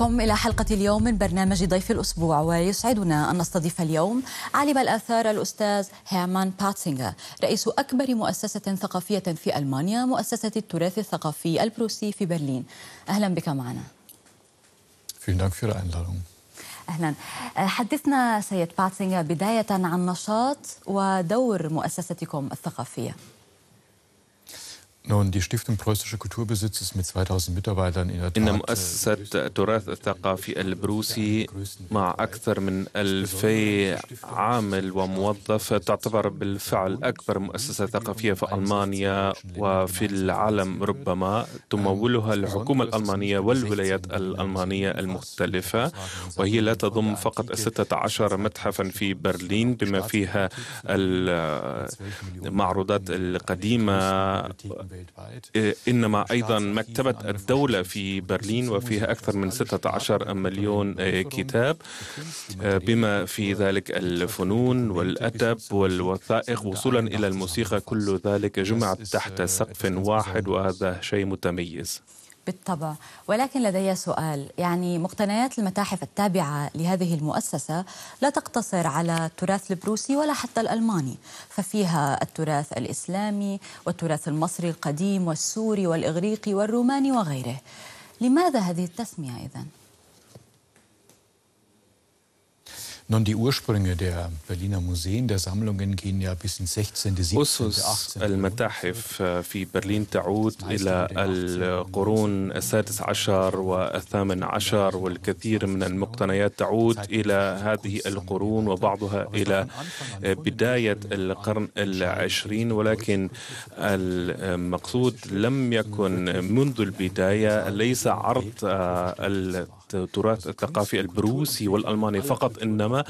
بكم إلى حلقة اليوم من برنامج ضيف الأسبوع ويسعدنا أن نستضيف اليوم عالم الآثار الأستاذ هيرمان باتسينغر رئيس أكبر مؤسسة ثقافية في ألمانيا مؤسسة التراث الثقافي البروسي في برلين أهلا بك معنا Vielen Dank für die Einladung. اهلا أه، حدثنا سيد باتسينغر بدايه عن نشاط ودور مؤسستكم الثقافيه Nun, die Stiftung برويسische Kulturbesitz ist mit 2000 Mitarbeitern in der إن مؤسسة التراث الثقافي البروسي مع أكثر من 2000 عامل وموظف تعتبر بالفعل أكبر مؤسسة ثقافية في ألمانيا وفي العالم ربما ähm, تمولها الحكومة الألمانية والولايات الألمانية المختلفة وهي لا تضم فقط 16 متحفا في برلين بما فيها المعروضات القديمة إيه، إنما أيضا مكتبة الدولة في برلين وفيها أكثر من 16 مليون إيه، كتاب إيه، بما في ذلك الفنون والأدب والوثائق وصولا إلى الموسيقى كل ذلك جمع تحت äh, سقف واحد وهذا شيء متميز بالطبع ولكن لدي سؤال يعني مقتنيات المتاحف التابعة لهذه المؤسسة لا تقتصر على التراث البروسي ولا حتى الألماني ففيها التراث الإسلامي والتراث المصري القديم والسوري والإغريقي والروماني وغيره لماذا هذه التسمية إذن؟ Nun, die Ursprünge der Berliner Museen, der Sammlungen gehen ja bis ins 16., 17., 18. المتاحف في برلين تعود إلى القرون السادس عشر والثامن عشر والكثير من المقتنيات تعود إلى هذه القرون وبعضها إلى بداية القرن العشرين ولكن المقصود لم يكن منذ البداية ليس عرض التراث الثقافي البروسي والألماني فقط إنما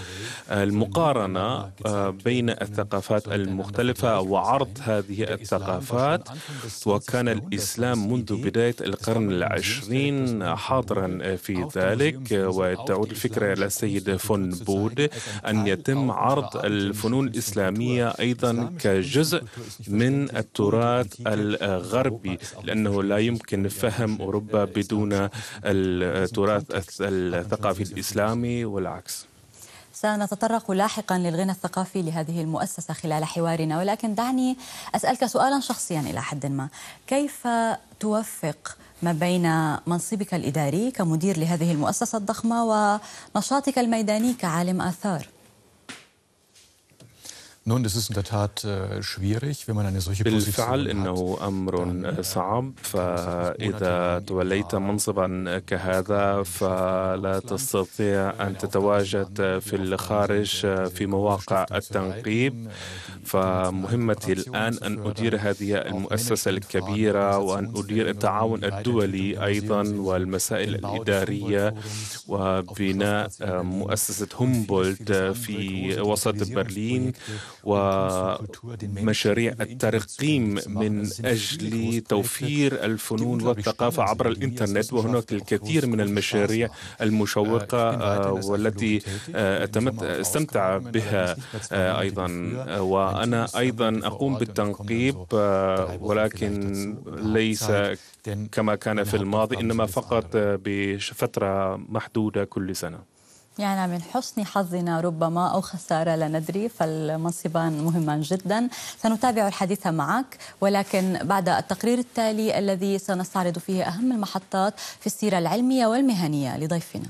المقارنة آه، بين الثقافات المختلفة وعرض هذه الثقافات وكان الإسلام منذ بداية القرن العشرين حاضرا في ذلك وتعود الفكرة إلى السيد فون بود أن يتم عرض الفنون الإسلامية أيضا كجزء من التراث الغربي لأنه لا يمكن فهم أوروبا بدون التراث الثقافي الإسلامي والعكس سنتطرق لاحقا للغنى الثقافي لهذه المؤسسة خلال حوارنا ولكن دعني أسألك سؤالا شخصيا إلى حد ما كيف توفق ما بين منصبك الإداري كمدير لهذه المؤسسة الضخمة ونشاطك الميداني كعالم آثار؟ Nun, das ist in der Tat äh, schwierig, wenn man eine solche Position بالفعل إنه أمر صعب فإذا توليت منصبا كهذا فلا تستطيع أن تتواجد في الخارج في مواقع التنقيب فمهمتي الآن أن أدير هذه المؤسسة الكبيرة وأن أدير التعاون الدولي أيضا والمسائل الإدارية وبناء مؤسسة هومبولد في وسط برلين ومشاريع الترقيم من أجل توفير الفنون والثقافة عبر الإنترنت وهناك الكثير من المشاريع المشوقة آه، والتي آه، استمتع بها آه، أيضا وأنا أيضا أقوم بالتنقيب ولكن ليس كما كان في الماضي إنما فقط بفترة محدودة كل سنة يعني من حسن حظنا ربما أو خسارة لا ندري فالمنصبان مهمان جدا سنتابع الحديث معك ولكن بعد التقرير التالي الذي سنستعرض فيه أهم المحطات في السيرة العلمية والمهنية لضيفنا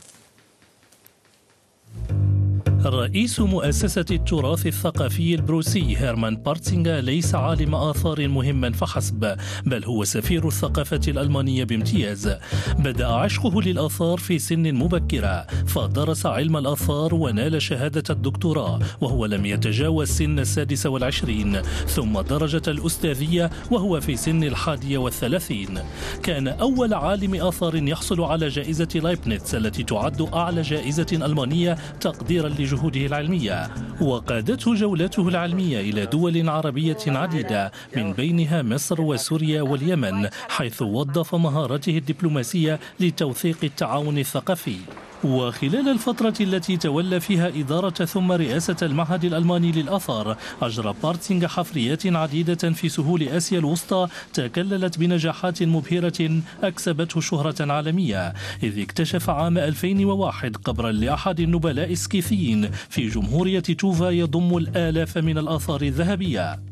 رئيس مؤسسة التراث الثقافي البروسي هيرمان بارتسينغا ليس عالم آثار مهما فحسب بل هو سفير الثقافة الألمانية بامتياز بدأ عشقه للآثار في سن مبكرة فدرس علم الآثار ونال شهادة الدكتوراه وهو لم يتجاوز سن السادسة والعشرين ثم درجة الأستاذية وهو في سن الحادية والثلاثين كان أول عالم آثار يحصل على جائزة لايبنتس التي تعد أعلى جائزة ألمانية تقديرا جهوده العلمية وقادته جولاته العلمية إلى دول عربية عديدة من بينها مصر وسوريا واليمن حيث وظف مهارته الدبلوماسية لتوثيق التعاون الثقافي وخلال الفترة التي تولى فيها إدارة ثم رئاسة المعهد الألماني للآثار أجرى بارتسينغ حفريات عديدة في سهول آسيا الوسطى تكللت بنجاحات مبهرة أكسبته شهرة عالمية إذ اكتشف عام 2001 قبرا لأحد النبلاء السكيثيين في جمهورية توفا يضم الآلاف من الآثار الذهبية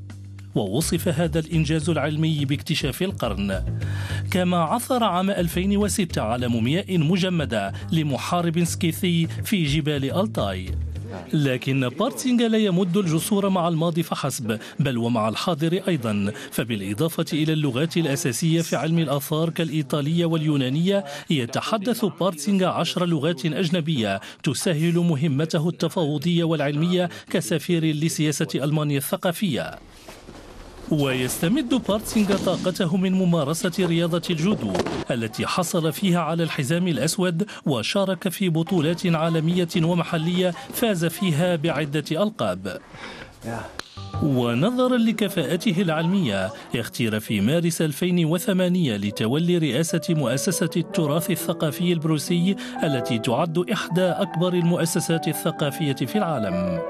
ووصف هذا الإنجاز العلمي باكتشاف القرن كما عثر عام 2006 على مومياء مجمدة لمحارب سكيثي في جبال ألتاي لكن بارتينغ لا يمد الجسور مع الماضي فحسب بل ومع الحاضر أيضا فبالإضافة إلى اللغات الأساسية في علم الآثار كالإيطالية واليونانية يتحدث بارتينغ عشر لغات أجنبية تسهل مهمته التفاوضية والعلمية كسفير لسياسة ألمانيا الثقافية ويستمد بارتسينغ طاقته من ممارسة رياضة الجودو التي حصل فيها على الحزام الأسود وشارك في بطولات عالمية ومحلية فاز فيها بعدة ألقاب ونظرا لكفاءته العلمية اختير في مارس 2008 لتولي رئاسة مؤسسة التراث الثقافي البروسي التي تعد إحدى أكبر المؤسسات الثقافية في العالم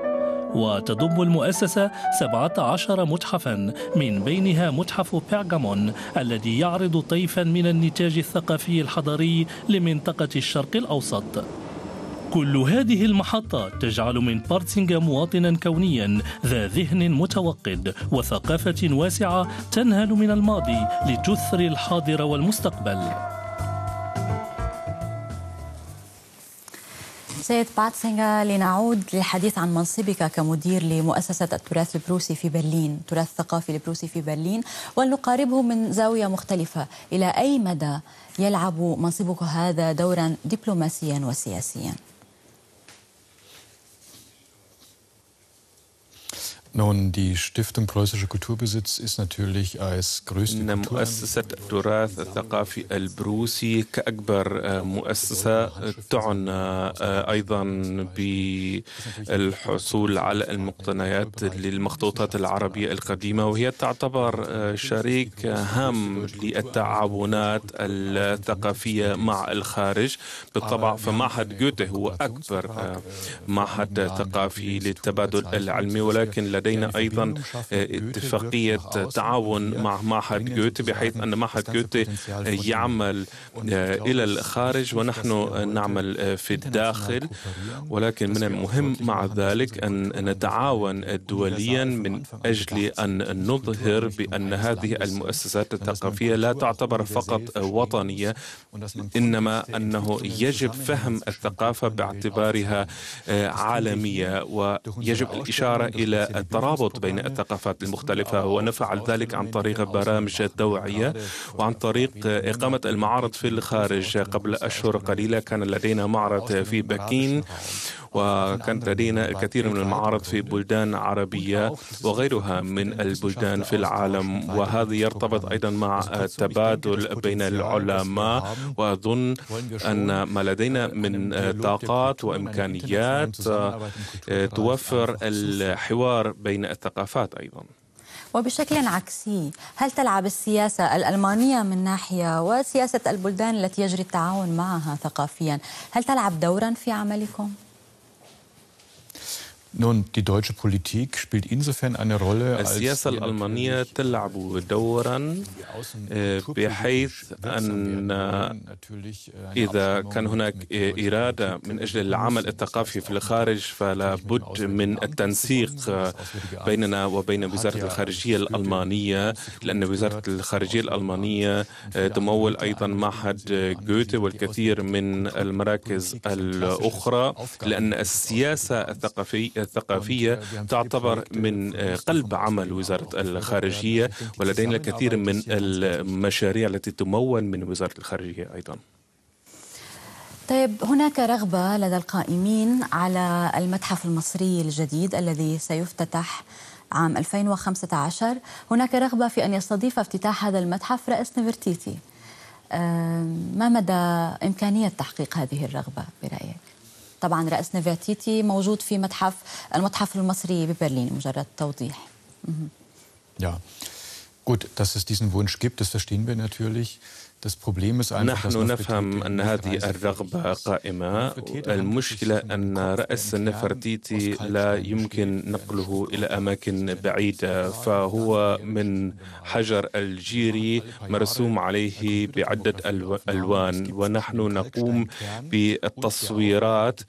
وتضم المؤسسة 17 متحفا من بينها متحف بيرغامون الذي يعرض طيفا من النتاج الثقافي الحضري لمنطقة الشرق الأوسط كل هذه المحطات تجعل من بارتسينغ مواطنا كونيا ذا ذهن متوقد وثقافة واسعة تنهل من الماضي لتثري الحاضر والمستقبل سيد باتسينغا لنعود للحديث عن منصبك كمدير لمؤسسة التراث البروسي في برلين التراث الثقافي البروسي في برلين ولنقاربه من زاوية مختلفة إلى أي مدى يلعب منصبك هذا دورا دبلوماسيا وسياسيا؟ Nun, die Stiftung Preußischer Kulturbesitz ist natürlich als größte مؤسسة التراث الثقافي البروسي كأكبر مؤسسة تعنى أيضا بالحصول على المقتنيات للمخطوطات العربية القديمة وهي تعتبر شريك هام للتعاونات الثقافية مع الخارج بالطبع فمعهد جوته هو أكبر معهد ثقافي للتبادل العلمي ولكن لدى لدينا يعني أيضا آه، اتفاقية تعاون مع معهد جوتي بحيث أن معهد جوتي يعمل آه، إلى الخارج ونحن نعمل آه، في الداخل ولكن من المهم مع ذلك أن نتعاون دوليا من أجل أن نظهر بأن هذه المؤسسات الثقافية لا تعتبر فقط وطنية إنما أنه يجب فهم الثقافة باعتبارها عالمية ويجب الإشارة إلى الترابط بين الثقافات المختلفة ونفعل ذلك عن طريق برامج التوعية وعن طريق إقامة المعارض في الخارج قبل أشهر قليلة كان لدينا معرض في بكين وكانت لدينا الكثير من المعارض في بلدان عربية وغيرها من البلدان في العالم وهذا يرتبط أيضا مع التبادل بين العلماء وأظن أن ما لدينا من طاقات وإمكانيات توفر الحوار بين الثقافات أيضا وبشكل عكسي هل تلعب السياسة الألمانية من ناحية وسياسة البلدان التي يجري التعاون معها ثقافيا هل تلعب دورا في عملكم؟ Nun, die deutsche Politik spielt insofern eine Rolle, السياسة الألمانية تلعب دورا آه، بحيث أن äh, إذا كان هناك إرادة من أجل العمل الثقافي في الخارج فلا بد من التنسيق آه، بيننا وبين وزارة الخارجية الألمانية لأن وزارة الخارجية الألمانية آه، تمول أيضا معهد جوته والكثير من المراكز الأخرى لأن السياسة الثقافية الثقافية تعتبر من قلب عمل وزارة الخارجية ولدينا الكثير من المشاريع التي تمول من وزارة الخارجية أيضا طيب هناك رغبة لدى القائمين على المتحف المصري الجديد الذي سيفتتح عام 2015 هناك رغبة في أن يستضيف افتتاح هذا المتحف رئيس نفرتيتي آه، ما مدى إمكانية تحقيق هذه الرغبة برأيك؟ طبعا رأس نفاتيتي موجود في متحف المتحف المصري ببرلين مجرد توضيح Ja, gut, dass es diesen Wunsch gibt, das verstehen wir natürlich. نحن نفهم أن هذه الرغبة قائمة المشكلة أن رأس نفرتيتي لا يمكن نقله إلى أماكن بعيدة فهو من حجر الجيري مرسوم عليه بعدة ألوان ونحن نقوم بالتصويرات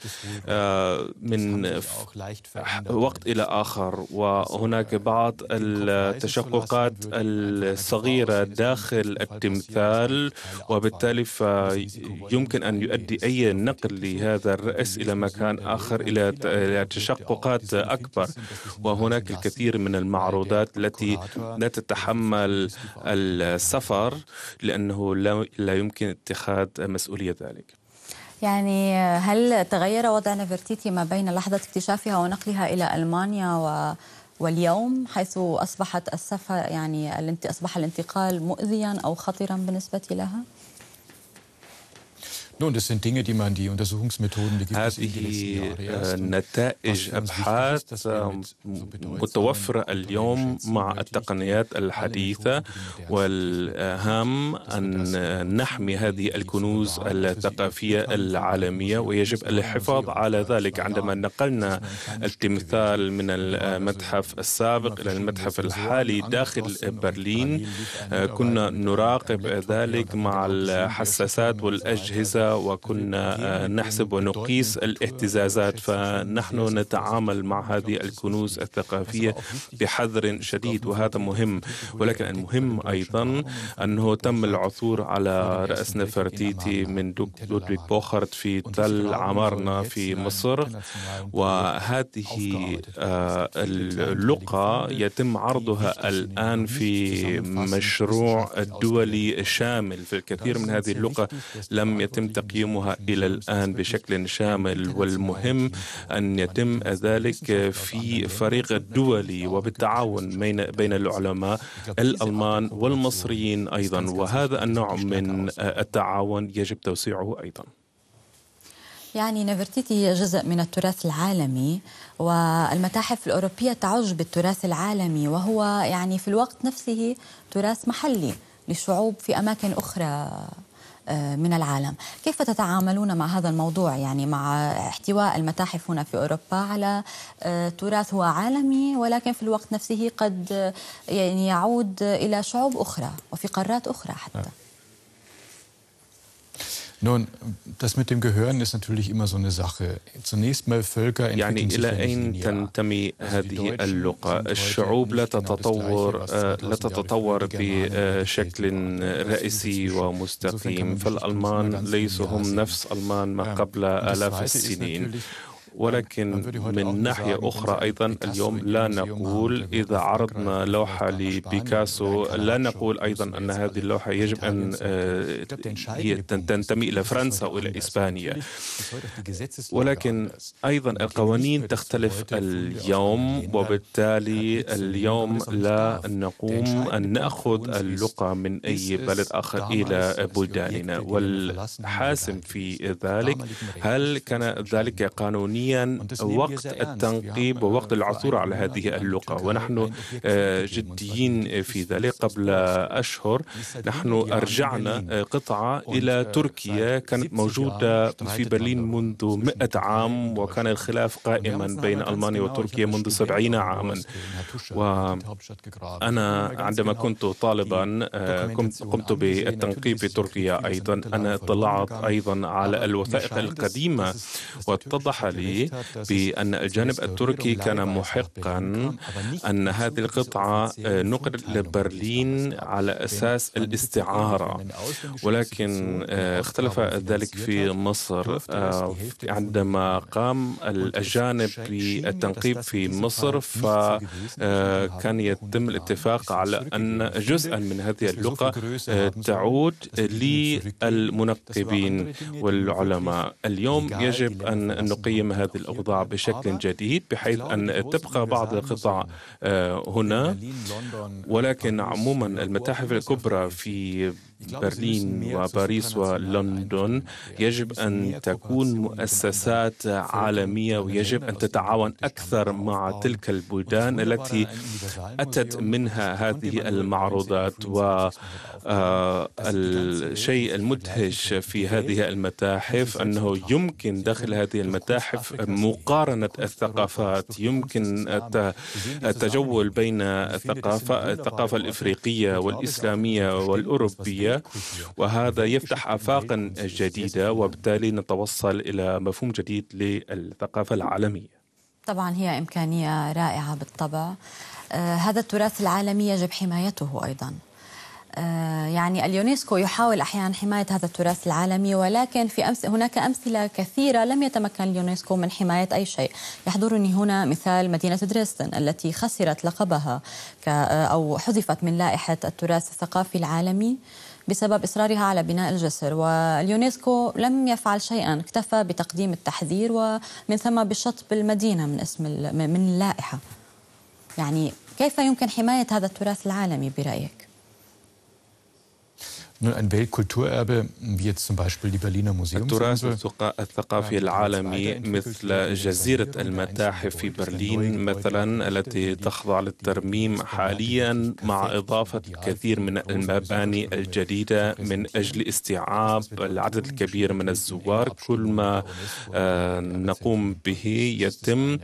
آه، من آه، وقت إلى آخر وهناك بعض äh, التشققات الصغيرة داخل التمثال الحل وبالتالي فيمكن أن يؤدي أي نقل لهذا الرأس إلى مكان آخر إلى تشققات أكبر وهناك الكثير من المعروضات التي لا تتحمل السفر لأنه لا يمكن اتخاذ مسؤولية ذلك يعني هل تغير وضع نفرتيتي ما بين لحظة اكتشافها ونقلها إلى ألمانيا و واليوم حيث أصبحت السفر يعني أصبح الانتقال مؤذيا أو خطرا بالنسبة لها؟ Nun, das sind Dinge, die man, die Untersuchungsmethoden, die gibt es in den نتائج أبحاث متوفرة اليوم مع التقنيات الحديثة والهام أن نحمي هذه الكنوز الثقافية العالمية ويجب الحفاظ على ذلك عندما نقلنا التمثال من المتحف السابق إلى المتحف الحالي داخل برلين كنا نراقب ذلك مع الحساسات والأجهزة وكنا آه، نحسب ونقيس الاهتزازات فنحن نتعامل مع هذه الكنوز الثقافية بحذر شديد وهذا مهم ولكن المهم أيضا أنه تم العثور على رأس نفرتيتي من لودفيك بوخرت في تل عمارنا في مصر وهذه آه، اللقى يتم عرضها الآن في مشروع دولي شامل في الكثير من هذه اللقى لم يتم تقييمها إلى الآن بشكل شامل والمهم أن يتم ذلك في فريق الدولي وبالتعاون بين العلماء الألمان والمصريين أيضا وهذا النوع من التعاون يجب توسيعه أيضا يعني نفرتيتي هي جزء من التراث العالمي والمتاحف الأوروبية تعج بالتراث العالمي وهو يعني في الوقت نفسه تراث محلي لشعوب في أماكن أخرى آه، من العالم كيف تتعاملون مع هذا الموضوع يعني مع احتواء المتاحف هنا في أوروبا على آه، تراث هو عالمي ولكن في الوقت نفسه قد آه، يعني يعود إلى شعوب أخرى وفي قارات أخرى حتى Nun, das mit dem Gehören ist natürlich immer so eine Sache. Zunächst mal Völker يعني إلى أين تنتمي هذه اللغة؟ الشعوب لا تتطور آه، لا تتطور بشكل رئيسي ومستقيم فالألمان ليسوا هم نفس ألمان ما ähm, قبل آلاف السنين ولكن من ناحية أخرى أيضا اليوم لا نقول إذا عرضنا لوحة لبيكاسو لا نقول أيضا أن هذه اللوحة يجب أن آه، تنتمي إلى فرنسا أو إلى إسبانيا ولكن أيضا القوانين تختلف اليوم وبالتالي اليوم لا نقوم أن نأخذ اللقى من أي بلد آخر إلى بلداننا والحاسم في ذلك هل كان ذلك قانونيا يوميا وقت التنقيب ووقت العثور على هذه اللغه ونحن آه، جديين في ذلك قبل أشهر نحن أرجعنا آه، قطعة إلى آه، تركيا كانت موجودة في برلين منذ مئة عام وكان الخلاف قائما بين ألمانيا وتركيا منذ سبعين عاما وأنا عندما كنت طالبا قمت بالتنقيب في تركيا أيضا أنا اطلعت أيضا على الوثائق القديمة واتضح لي بأن الجانب التركي كان محقا أن هذه القطعة آه، نقل لبرلين على أساس الاستعارة ولكن آه، اختلف ذلك في مصر آه، عندما قام الأجانب بالتنقيب في مصر فكان يتم الاتفاق على أن جزءا من هذه اللغة تعود للمنقبين والعلماء اليوم يجب أن نقيم هذه الأوضاع بشكل جديد بحيث أن تبقى بعض القطع آه، هنا ولكن عموما المتاحف الكبرى في برلين وباريس ولندن يجب أن تكون مؤسسات عالمية ويجب أن تتعاون أكثر مع تلك البلدان التي أتت منها هذه المعروضات والشيء آه، المدهش في هذه المتاحف أنه يمكن داخل هذه المتاحف مقارنة الثقافات يمكن التجول بين الثقافة, الثقافة الإفريقية والإسلامية والأوروبية الدولية وهذا يفتح آفاقا جديدة وبالتالي نتوصل إلى مفهوم جديد للثقافة العالمية طبعا هي إمكانية رائعة بالطبع آه هذا التراث العالمي يجب حمايته أيضا آه، يعني اليونسكو يحاول احيانا حمايه هذا التراث العالمي ولكن في أمس هناك امثله كثيره لم يتمكن اليونسكو من حمايه اي شيء، يحضرني هنا مثال مدينه دريسدن التي خسرت لقبها او حذفت من لائحه التراث الثقافي العالمي بسبب إصرارها على بناء الجسر واليونسكو لم يفعل شيئا اكتفى بتقديم التحذير ومن ثم بشطب المدينة من اسم من اللائحة يعني كيف يمكن حماية هذا التراث العالمي برأيك؟ Nun, ein Weltkulturerbe wie jetzt zum Beispiel die Berliner Museum. التراث الثقافي العالمي مثل جزيرة المتاحف في برلين مثلا التي تخضع للترميم حاليا مع إضافة الكثير من المباني الجديدة من أجل استيعاب العدد الكبير من الزوار كل ما آه، نقوم به يتم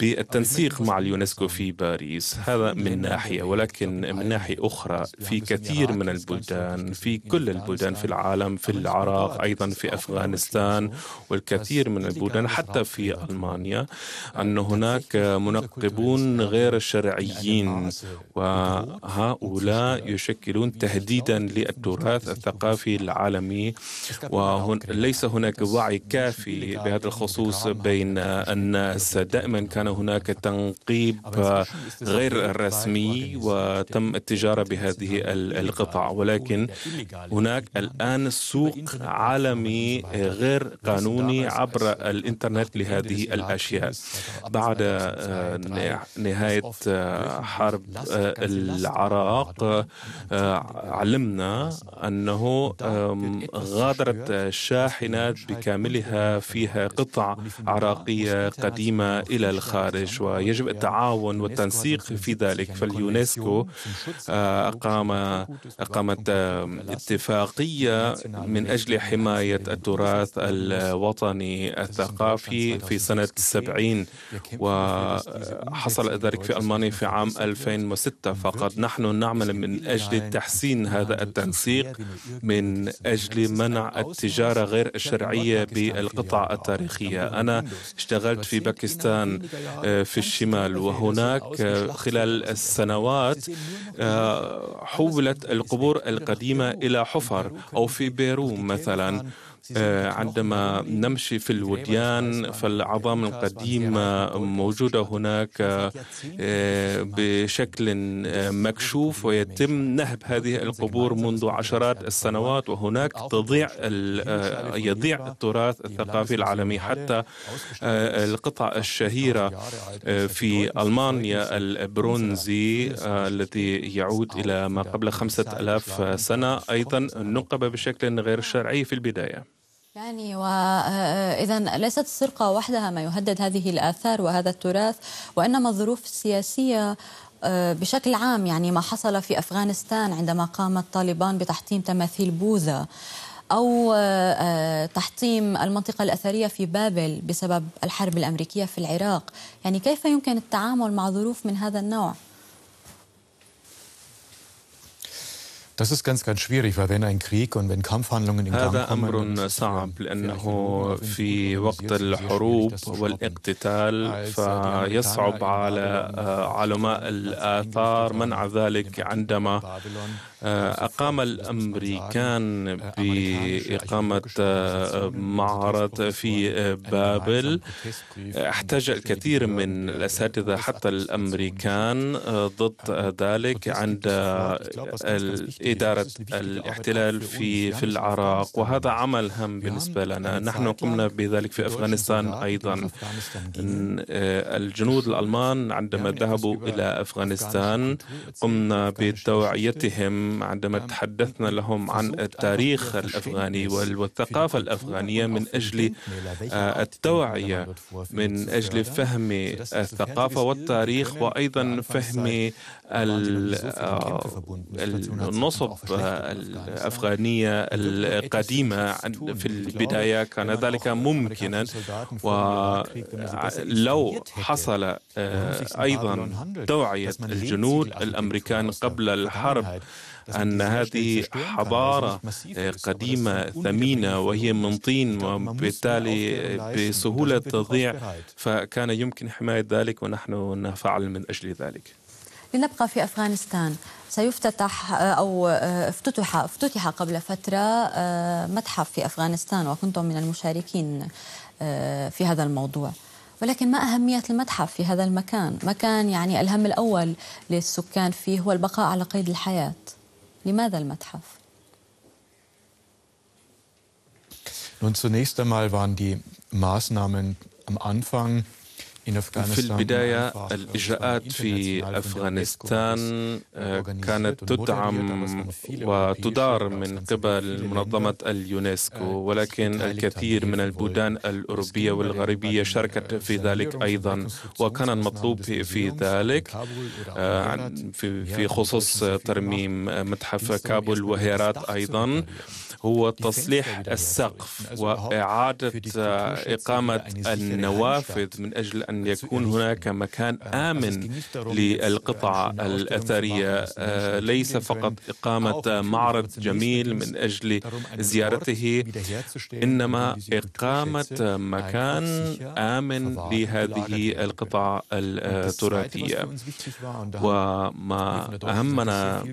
بالتنسيق مع اليونسكو في باريس هذا من ناحية ولكن من ناحية أخرى في كثير من البلدان في في كل البلدان في العالم في العراق أيضا في أفغانستان والكثير من البلدان حتى في ألمانيا أن هناك منقبون غير شرعيين وهؤلاء يشكلون تهديدا للتراث الثقافي العالمي وليس هناك وعي كافي بهذا الخصوص بين الناس دائما كان هناك تنقيب غير رسمي وتم التجارة بهذه القطع ولكن هناك الآن سوق عالمي غير قانوني عبر الإنترنت لهذه الأشياء بعد نهاية حرب العراق علمنا أنه غادرت الشاحنات بكاملها فيها قطع عراقية قديمة إلى الخارج ويجب التعاون والتنسيق في ذلك فاليونسكو أقام أقامت اتفاقية من أجل حماية التراث الوطني الثقافي في سنة السبعين وحصل ذلك في ألمانيا في عام 2006 فقط نحن نعمل من أجل تحسين هذا التنسيق من أجل منع التجارة غير الشرعية بالقطع التاريخية أنا اشتغلت في باكستان آه، في الشمال وهناك خلال السنوات آه، حولت القبور القديمة إلى حفر أو في بيروم مثلا آه، عندما نمشي في الوديان فالعظام القديمة موجودة هناك آه، بشكل آه، مكشوف ويتم نهب هذه القبور منذ عشرات السنوات وهناك تضيع يضيع التراث الثقافي العالمي حتى القطع الشهيرة في ألمانيا البرونزي التي يعود إلى ما قبل خمسة ألاف سنة أيضا نقب بشكل غير شرعي في البداية يعني وإذا ليست السرقة وحدها ما يهدد هذه الآثار وهذا التراث وإنما الظروف السياسية بشكل عام يعني ما حصل في أفغانستان عندما قام الطالبان بتحطيم تماثيل بوذا أو تحطيم المنطقة الأثرية في بابل بسبب الحرب الأمريكية في العراق يعني كيف يمكن التعامل مع ظروف من هذا النوع؟ هذا أمر صعب لأنه في وقت الحروب والاقتتال äh, فيصعب على آه، علماء الآثار منع ذلك عندما آه، أقام الأمريكان بإقامة آه، معرض في آه، بابل احتج الكثير من الأساتذة حتى الأمريكان ضد ذلك عند إدارة الاحتلال في في العراق وهذا عمل هام بالنسبة لنا نحن قمنا بذلك في أفغانستان أيضا الجنود الألمان عندما ذهبوا إلى أفغانستان قمنا بتوعيتهم عندما تحدثنا لهم عن التاريخ الأفغاني والثقافة الأفغانية من أجل آه، التوعية من أجل فهم الثقافة والتاريخ وأيضا فهم النصب آه، الأفغانية القديمة في البداية كان ذلك ممكنا ولو آه، حصل أيضا توعية الجنود الأمريكان قبل الحرب أن هذه حضارة آه، قديمة ثمينة وهي من طين وبالتالي بسهولة تضيع فكان يمكن حماية ذلك ونحن نفعل من أجل ذلك لنبقى في أفغانستان سيفتتح آه، أو آه، افتتح افتتح قبل فترة متحف في أفغانستان وكنتم من المشاركين في هذا الموضوع ولكن ما أهمية المتحف في هذا المكان مكان يعني الهم الأول للسكان فيه هو البقاء على قيد الحياة لماذا المتحف؟ Nun, zunächst einmal waren die Maßnahmen am Anfang في البداية الإجراءات في أفغانستان آه، كانت تدعم وتدار من قبل منظمة اليونسكو آه، ولكن الكثير من البلدان الأوروبية والغربية شاركت في ذلك أيضا وكان المطلوب في ذلك في آه، خصوص ترميم متحف كابول وهيرات أيضا هو تصليح السقف وإعادة إقامة النوافذ من أجل أن يكون هناك مكان uh, آمن للقطع uh, الأثرية uh, ليس فقط إقامة معرض جميل من أجل زيارته إنما إقامة مكان آمن لهذه القطع التراثية وما أهمنا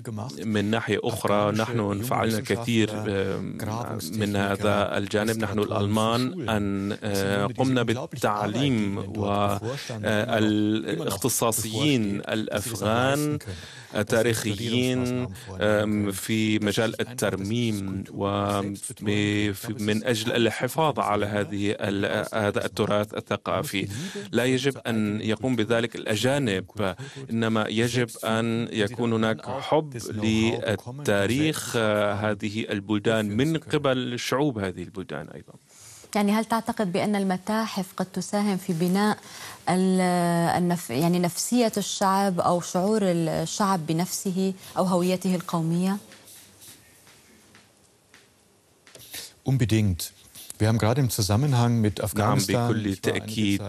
من ناحية أخرى نحن فعلنا كثير من هذا الجانب نحن الألمان أن آه، قمنا بالتعليم و آه، الاختصاصيين الافغان التاريخيين في مجال الترميم ومن اجل الحفاظ على هذه هذا التراث الثقافي لا يجب ان يقوم بذلك الاجانب انما يجب ان يكون هناك حب للتاريخ آه، هذه البلدان من قبل شعوب هذه البلدان ايضا يعني هل تعتقد بأن المتاحف قد تساهم في بناء النف... يعني نفسية الشعب أو شعور الشعب بنفسه أو هويته القومية؟ Unbedingt. نعم بكل تأكيد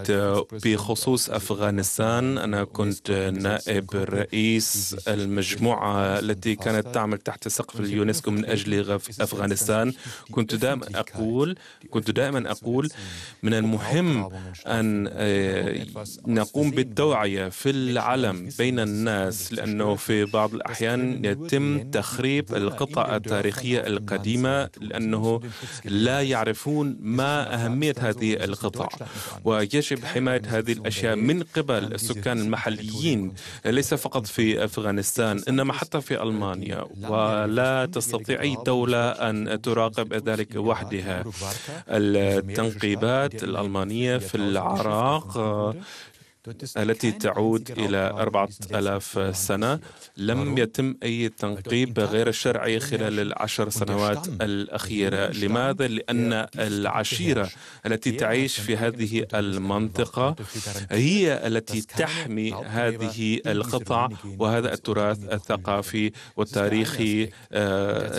بخصوص أفغانستان أنا كنت نائب رئيس المجموعة التي كانت تعمل تحت سقف اليونسكو من أجل أفغانستان كنت دائما أقول كنت دائما أقول من المهم أن نقوم بالتوعية في العلم بين الناس لأنه في بعض الأحيان يتم تخريب القطع التاريخية القديمة لأنه لا يعرفون يعرفون ما أهمية هذه القطع ويجب حماية هذه الأشياء من قبل السكان المحليين ليس فقط في أفغانستان إنما حتى في ألمانيا ولا تستطيع أي دولة أن تراقب ذلك وحدها التنقيبات الألمانية في العراق التي تعود إلى 4000 سنة لم يتم أي تنقيب غير الشرعي خلال العشر سنوات الأخيرة لماذا؟ لأن العشيرة التي تعيش في هذه المنطقة هي التي تحمي هذه القطع وهذا التراث الثقافي والتاريخي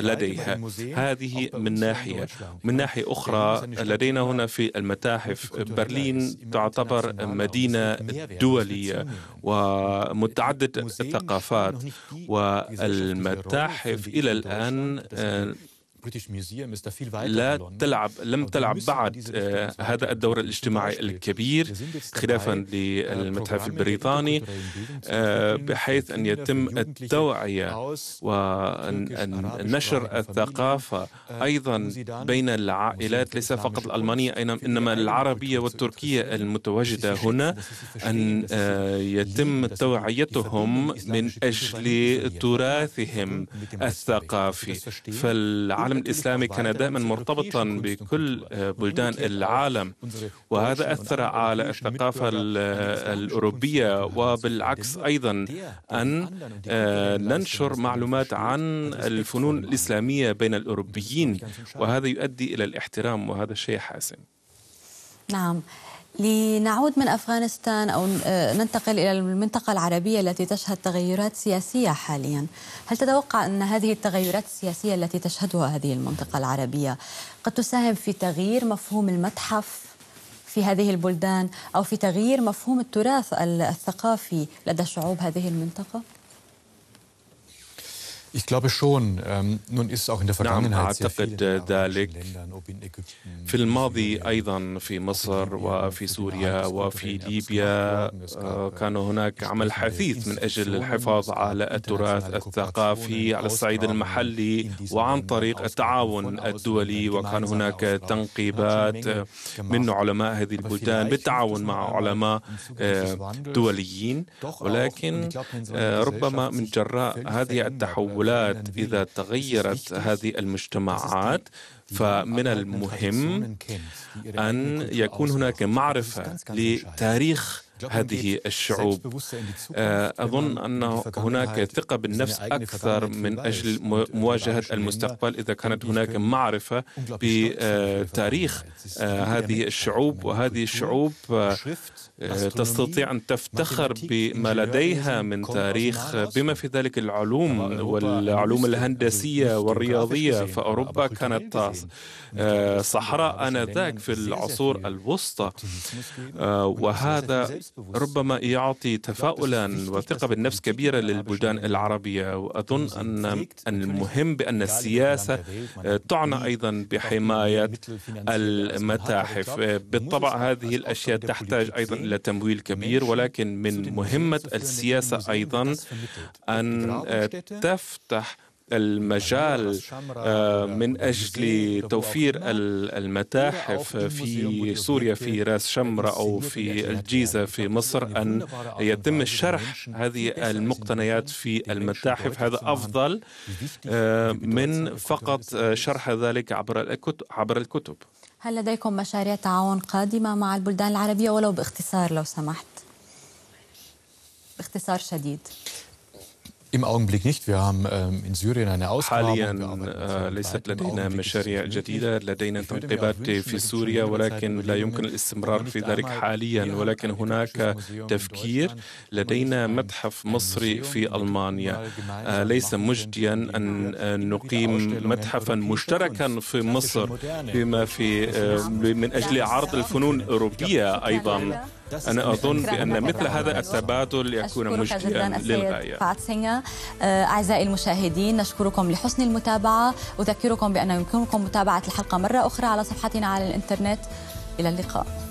لديها هذه من ناحية من ناحية أخرى لدينا هنا في المتاحف برلين تعتبر مدينة يعني دولية ومتعدد الثقافات والمتاحف إلى الآن لا تلعب لم تلعب بعد هذا الدور الاجتماعي الكبير خلافا للمتحف البريطاني بحيث ان يتم التوعيه ونشر الثقافه ايضا بين العائلات ليس فقط الالمانيه انما العربيه والتركيه المتواجده هنا ان يتم توعيتهم من اجل تراثهم الثقافي فالعلم العالم الإسلامي كان دائما مرتبطا بكل آه، بلدان العالم وهذا أثر على الثقافة آه، الأوروبية وبالعكس أيضا أن ننشر آه، معلومات عن الفنون الإسلامية بين الأوروبيين وهذا يؤدي إلى الاحترام وهذا شيء حاسم نعم لنعود من افغانستان او آه، ننتقل الى المنطقه العربيه التي تشهد تغيرات سياسيه حاليا، هل تتوقع ان هذه التغيرات السياسيه التي تشهدها هذه المنطقه العربيه قد تساهم في تغيير مفهوم المتحف في هذه البلدان او في تغيير مفهوم التراث الثقافي لدى شعوب هذه المنطقه؟ Ich glaube schon. Ähm, nun ist auch in der Vergangenheit نعم أعتقد ذلك في الماضي أيضا في مصر وفي سوريا وفي ليبيا كان هناك عمل حثيث من أجل الحفاظ على التراث الثقافي على الصعيد المحلي وعن طريق التعاون الدولي وكان هناك تنقيبات من علماء هذه البلدان بالتعاون مع علماء دوليين ولكن ربما من جراء هذه التحول التحولات إذا تغيرت هذه المجتمعات فمن المهم أن يكون هناك معرفة لتاريخ هذه الشعوب آه، أظن أن هناك ثقة بالنفس أكثر من أجل مواجهة المستقبل إذا كانت هناك معرفة بتاريخ آه، آه، هذه الشعوب وهذه الشعوب آه، تستطيع أن تفتخر بما لديها من تاريخ بما في ذلك العلوم والعلوم الهندسية والرياضية فأوروبا كانت آه، صحراء آنذاك في العصور الوسطى وهذا ربما يعطي تفاؤلا وثقة بالنفس كبيرة للبلدان العربية وأظن أن المهم بأن السياسة آه، تعنى أيضا بحماية المتاحف بالطبع هذه الأشياء تحتاج أيضا إلا تمويل كبير ولكن من مهمة السياسة أيضا أن آه، تفتح المجال آه، من أجل توفير المتاحف في سوريا في راس شمرة أو في الجيزة في مصر أن يتم شرح هذه المقتنيات في المتاحف هذا أفضل آه، من فقط شرح ذلك عبر الكتب هل لديكم مشاريع تعاون قادمة مع البلدان العربية ولو باختصار لو سمحت باختصار شديد Im Augenblick nicht. Wir haben ähm, in Syrien eine Ausgrabung. حاليا ليست لدينا مشاريع جديدة لدينا تنقيبات في سوريا ولكن لا يمكن الاستمرار في ذلك حاليا ولكن هناك تفكير لدينا متحف مصري في ألمانيا ليس مجديا أن نقيم متحفا مشتركا في مصر بما في من أجل عرض الفنون الأوروبية أيضا أنا أظن بأن مثل هذا التبادل يكون مشجعا للغاية آه، أعزائي المشاهدين نشكركم لحسن المتابعة أذكركم بأن يمكنكم متابعة الحلقة مرة أخرى على صفحتنا على الإنترنت إلى اللقاء